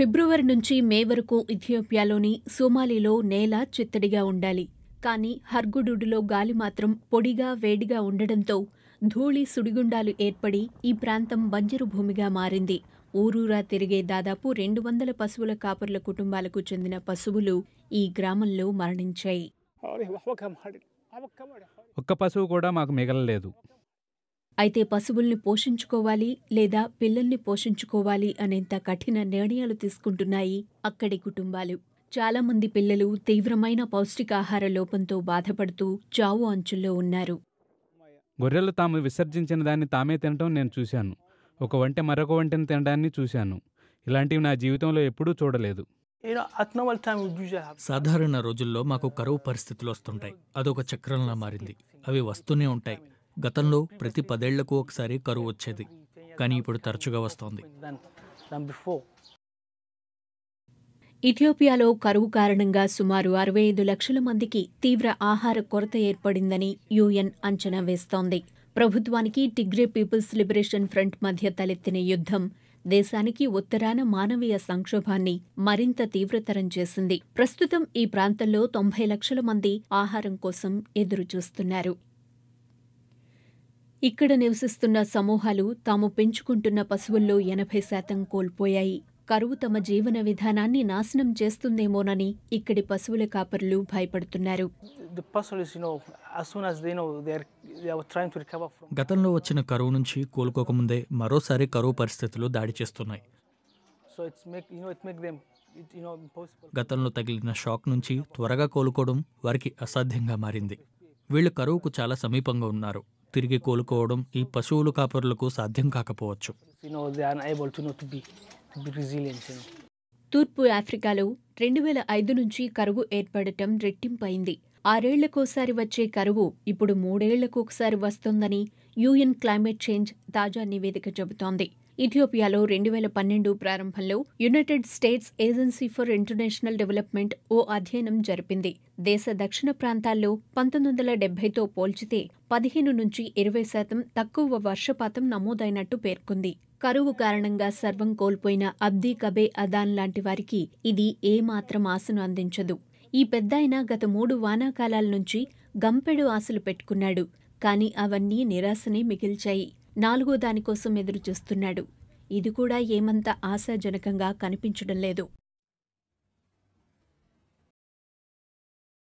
ఫిబ్రవరి నుంచి మే వరకు ఇథియోపియాలోని సోమాలిలో నేల చిత్తడిగా ఉండాలి కానీ హర్గుడులో గాలి మాత్రం పొడిగా వేడిగా ఉండడంతో ధూళి సుడిగుండాలు ఏర్పడి ఈ ప్రాంతం బంజరు భూమిగా మారింది ఊరూరా తిరిగే దాదాపు రెండు వందల పశువుల కాపర్ల కుటుంబాలకు చెందిన పశువులు ఈ గ్రామంలో మరణించాయి ఒక్క పశువు కూడా మాకు మిగలలేదు అయితే పశువుల్ని పోషించుకోవాలి లేదా పిల్లల్ని పోషించుకోవాలి అనేంత కఠిన నిర్ణయాలు తీసుకుంటున్నాయి అక్కడి కుటుంబాలు చాలామంది పిల్లలు తీవ్రమైన పౌష్టికాహార లోపంతో బాధపడుతూ చావు అంచుల్లో ఉన్నారు గొర్రెలు తాము విసర్జించిన దాన్ని తామే తినటం నేను చూశాను ఒక వంట మరొక వంటను తినడాన్ని చూశాను ఇలాంటివి నా జీవితంలో ఎప్పుడూ చూడలేదు సాధారణ రోజుల్లో మాకు కరువు పరిస్థితులు వస్తుంటాయి అదొక చక్రంలా మారింది అవి వస్తూనే ఉంటాయి గతంలో ప్రతి పదేళ్లకు ఒకసారి కరువు వచ్చేది కానీ ఇప్పుడు తరచుగా వస్తోంది ఇథియోపియాలో కరువు కారణంగా సుమారు అరవై ఐదు లక్షల మందికి తీవ్ర ఆహార కొరత ఏర్పడిందని యుఎన్ అంచనా వేస్తోంది ప్రభుత్వానికి టిగ్రే పీపుల్స్ లిబరేషన్ ఫ్రంట్ మధ్య తలెత్తిన యుద్ధం దేశానికి ఉత్తరాన మానవీయ సంక్షోభాన్ని మరింత తీవ్రతరం చేసింది ప్రస్తుతం ఈ ప్రాంతంలో తొంభై లక్షల మంది ఆహారం కోసం ఎదురుచూస్తున్నారు ఇక్కడ నివసిస్తున్న సమూహాలు తాము పెంచుకుంటున్న పశువుల్లో ఎనభై శాతం కోల్పోయాయి కరువు తమ జీవన విధానాన్ని నాశనం చేస్తుందేమోనని ఇక్కడి పశువుల కాపరులు భయపడుతున్నారు గతంలో వచ్చిన కరువు నుంచి కోలుకోకముందే మరోసారి కరువు పరిస్థితులు దాడి చేస్తున్నాయి గతంలో తగిలిన షాక్ నుంచి త్వరగా కోలుకోవడం వారికి అసాధ్యంగా మారింది వీళ్ళు కరువుకు చాలా సమీపంగా ఉన్నారు తిరిగి కోలుకోవడం ఈ పశువులు కాపరులకు సాధ్యం కాకపోవచ్చు తూర్పు ఆఫ్రికాలో రెండు వేల ఐదు నుంచి కరువు ఏర్పడటం రెట్టింపైంది ఆరేళ్లకోసారి వచ్చే కరువు ఇప్పుడు మూడేళ్లకోసారి వస్తోందని యుఎన్ క్లైమేట్ చేంజ్ తాజా నివేదిక చెబుతోంది ఇథియోపియాలో రెండు వేల పన్నెండు ప్రారంభంలో United States agency for international development ఓ అధ్యయనం జరిపింది దేశ దక్షిణ ప్రాంతాల్లో పంతొమ్మిది వందల డెబ్బైతో పోల్చితే పదిహేను నుంచి ఇరవై శాతం తక్కువ వర్షపాతం నమోదైనట్టు పేర్కొంది కరువు కారణంగా సర్వం కోల్పోయిన అబ్దీ కబే అదాన్ లాంటి వారికి ఇది ఏమాత్రం ఆశను అందించదు ఈ పెద్దాయన గత మూడు వానాకాలాల నుంచి గంపెడు ఆశలు పెట్టుకున్నాడు కాని అవన్నీ నిరాశనే మిగిల్చాయి నాలుగో దానికోసం ఎదురుచూస్తున్నాడు ఇది కూడా ఏమంత ఆశాజనకంగా కనిపించడం లేదు